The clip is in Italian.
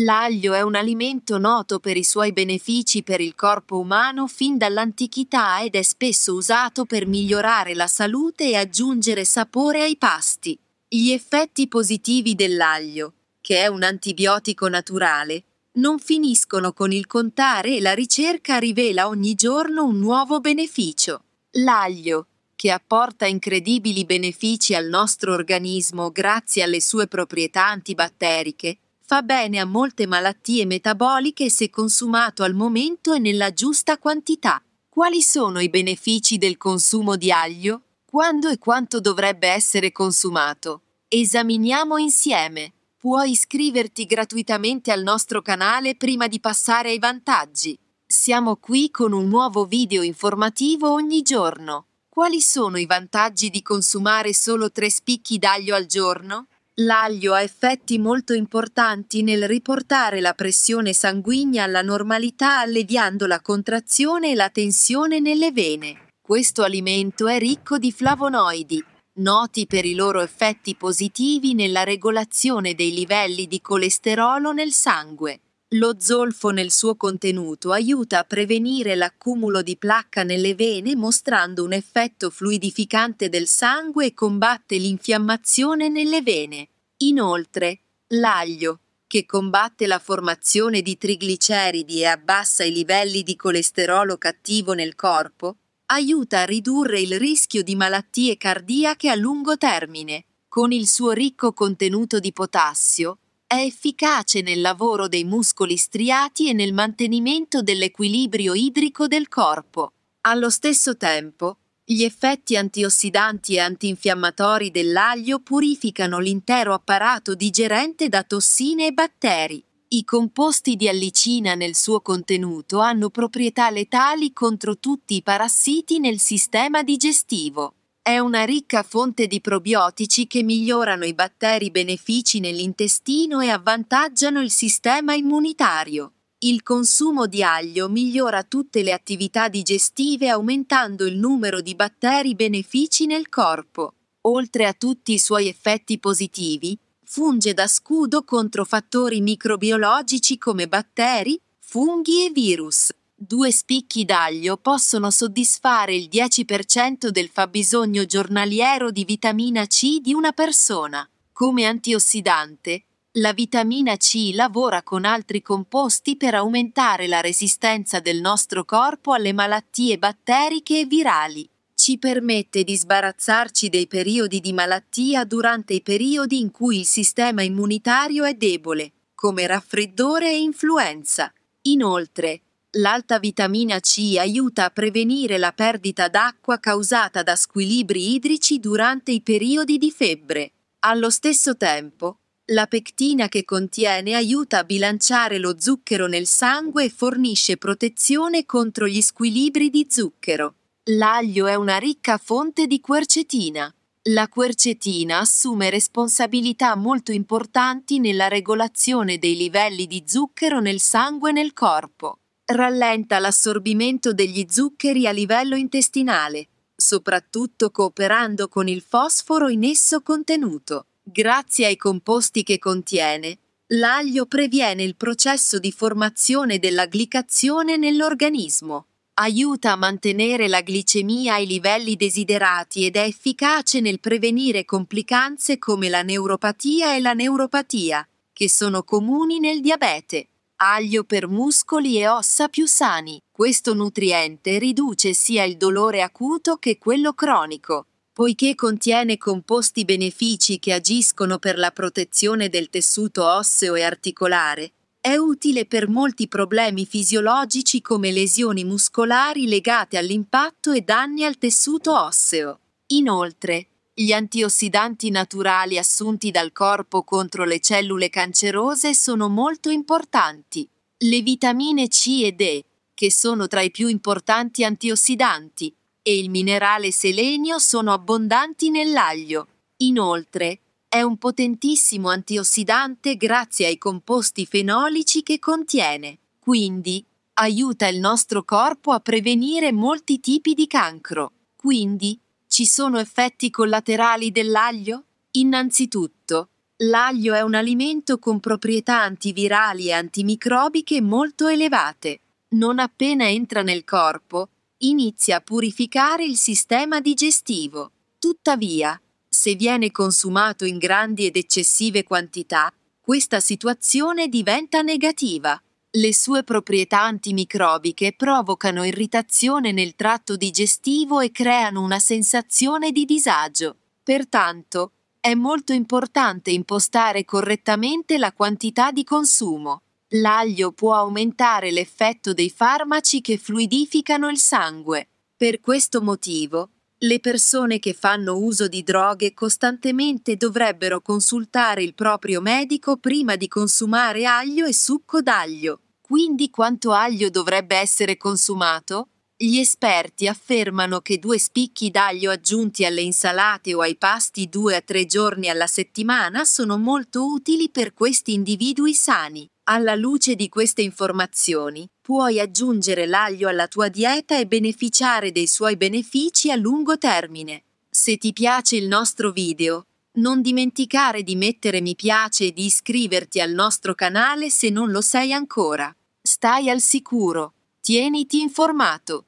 L'aglio è un alimento noto per i suoi benefici per il corpo umano fin dall'antichità ed è spesso usato per migliorare la salute e aggiungere sapore ai pasti. Gli effetti positivi dell'aglio, che è un antibiotico naturale, non finiscono con il contare e la ricerca rivela ogni giorno un nuovo beneficio. L'aglio, che apporta incredibili benefici al nostro organismo grazie alle sue proprietà antibatteriche, Fa bene a molte malattie metaboliche se consumato al momento e nella giusta quantità. Quali sono i benefici del consumo di aglio? Quando e quanto dovrebbe essere consumato? Esaminiamo insieme. Puoi iscriverti gratuitamente al nostro canale prima di passare ai vantaggi. Siamo qui con un nuovo video informativo ogni giorno. Quali sono i vantaggi di consumare solo tre spicchi d'aglio al giorno? L'aglio ha effetti molto importanti nel riportare la pressione sanguigna alla normalità alleviando la contrazione e la tensione nelle vene. Questo alimento è ricco di flavonoidi, noti per i loro effetti positivi nella regolazione dei livelli di colesterolo nel sangue. Lo zolfo nel suo contenuto aiuta a prevenire l'accumulo di placca nelle vene mostrando un effetto fluidificante del sangue e combatte l'infiammazione nelle vene. Inoltre, l'aglio, che combatte la formazione di trigliceridi e abbassa i livelli di colesterolo cattivo nel corpo, aiuta a ridurre il rischio di malattie cardiache a lungo termine. Con il suo ricco contenuto di potassio, è efficace nel lavoro dei muscoli striati e nel mantenimento dell'equilibrio idrico del corpo. Allo stesso tempo, gli effetti antiossidanti e antinfiammatori dell'aglio purificano l'intero apparato digerente da tossine e batteri. I composti di allicina nel suo contenuto hanno proprietà letali contro tutti i parassiti nel sistema digestivo è una ricca fonte di probiotici che migliorano i batteri benefici nell'intestino e avvantaggiano il sistema immunitario. Il consumo di aglio migliora tutte le attività digestive aumentando il numero di batteri benefici nel corpo. Oltre a tutti i suoi effetti positivi, funge da scudo contro fattori microbiologici come batteri, funghi e virus due spicchi d'aglio possono soddisfare il 10% del fabbisogno giornaliero di vitamina C di una persona. Come antiossidante, la vitamina C lavora con altri composti per aumentare la resistenza del nostro corpo alle malattie batteriche e virali. Ci permette di sbarazzarci dei periodi di malattia durante i periodi in cui il sistema immunitario è debole, come raffreddore e influenza. Inoltre, l'alta vitamina C aiuta a prevenire la perdita d'acqua causata da squilibri idrici durante i periodi di febbre. Allo stesso tempo, la pectina che contiene aiuta a bilanciare lo zucchero nel sangue e fornisce protezione contro gli squilibri di zucchero. L'aglio è una ricca fonte di quercetina. La quercetina assume responsabilità molto importanti nella regolazione dei livelli di zucchero nel sangue e nel corpo rallenta l'assorbimento degli zuccheri a livello intestinale, soprattutto cooperando con il fosforo in esso contenuto. Grazie ai composti che contiene, l'aglio previene il processo di formazione della glicazione nell'organismo, aiuta a mantenere la glicemia ai livelli desiderati ed è efficace nel prevenire complicanze come la neuropatia e la neuropatia, che sono comuni nel diabete. Aglio per muscoli e ossa più sani. Questo nutriente riduce sia il dolore acuto che quello cronico. Poiché contiene composti benefici che agiscono per la protezione del tessuto osseo e articolare, è utile per molti problemi fisiologici come lesioni muscolari legate all'impatto e danni al tessuto osseo. Inoltre, gli antiossidanti naturali assunti dal corpo contro le cellule cancerose sono molto importanti. Le vitamine C e D, che sono tra i più importanti antiossidanti, e il minerale selenio sono abbondanti nell'aglio. Inoltre, è un potentissimo antiossidante grazie ai composti fenolici che contiene. Quindi, aiuta il nostro corpo a prevenire molti tipi di cancro. Quindi, ci sono effetti collaterali dell'aglio? Innanzitutto, l'aglio è un alimento con proprietà antivirali e antimicrobiche molto elevate. Non appena entra nel corpo, inizia a purificare il sistema digestivo. Tuttavia, se viene consumato in grandi ed eccessive quantità, questa situazione diventa negativa le sue proprietà antimicrobiche provocano irritazione nel tratto digestivo e creano una sensazione di disagio. Pertanto, è molto importante impostare correttamente la quantità di consumo. L'aglio può aumentare l'effetto dei farmaci che fluidificano il sangue. Per questo motivo, le persone che fanno uso di droghe costantemente dovrebbero consultare il proprio medico prima di consumare aglio e succo d'aglio. Quindi quanto aglio dovrebbe essere consumato? Gli esperti affermano che due spicchi d'aglio aggiunti alle insalate o ai pasti due a tre giorni alla settimana sono molto utili per questi individui sani. Alla luce di queste informazioni, puoi aggiungere l'aglio alla tua dieta e beneficiare dei suoi benefici a lungo termine. Se ti piace il nostro video, non dimenticare di mettere mi piace e di iscriverti al nostro canale se non lo sei ancora. Stai al sicuro. Tieniti informato.